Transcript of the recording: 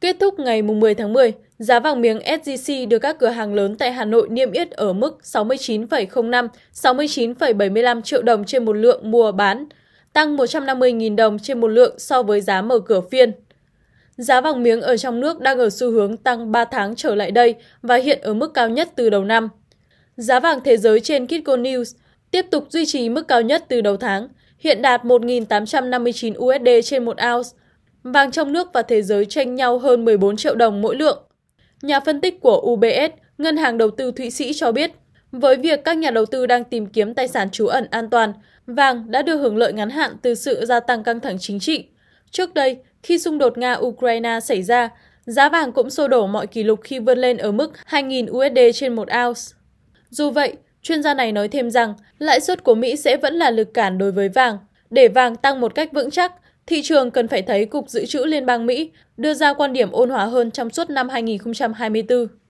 Kết thúc ngày 10 tháng 10, giá vàng miếng SJC được các cửa hàng lớn tại Hà Nội niêm yết ở mức 69,05, 69,75 triệu đồng trên một lượng mua bán, tăng 150.000 đồng trên một lượng so với giá mở cửa phiên. Giá vàng miếng ở trong nước đang ở xu hướng tăng 3 tháng trở lại đây và hiện ở mức cao nhất từ đầu năm. Giá vàng thế giới trên Kitco News tiếp tục duy trì mức cao nhất từ đầu tháng, hiện đạt 1.859 USD trên một ounce, Vàng trong nước và thế giới tranh nhau hơn 14 triệu đồng mỗi lượng. Nhà phân tích của UBS, Ngân hàng đầu tư Thụy Sĩ cho biết, với việc các nhà đầu tư đang tìm kiếm tài sản trú ẩn an toàn, vàng đã được hưởng lợi ngắn hạn từ sự gia tăng căng thẳng chính trị. Trước đây, khi xung đột Nga-Ukraine xảy ra, giá vàng cũng sô đổ mọi kỷ lục khi vươn lên ở mức 2.000 USD trên một ounce. Dù vậy, chuyên gia này nói thêm rằng lãi suất của Mỹ sẽ vẫn là lực cản đối với vàng. Để vàng tăng một cách vững chắc, thị trường cần phải thấy Cục Dự trữ Liên bang Mỹ đưa ra quan điểm ôn hòa hơn trong suốt năm 2024.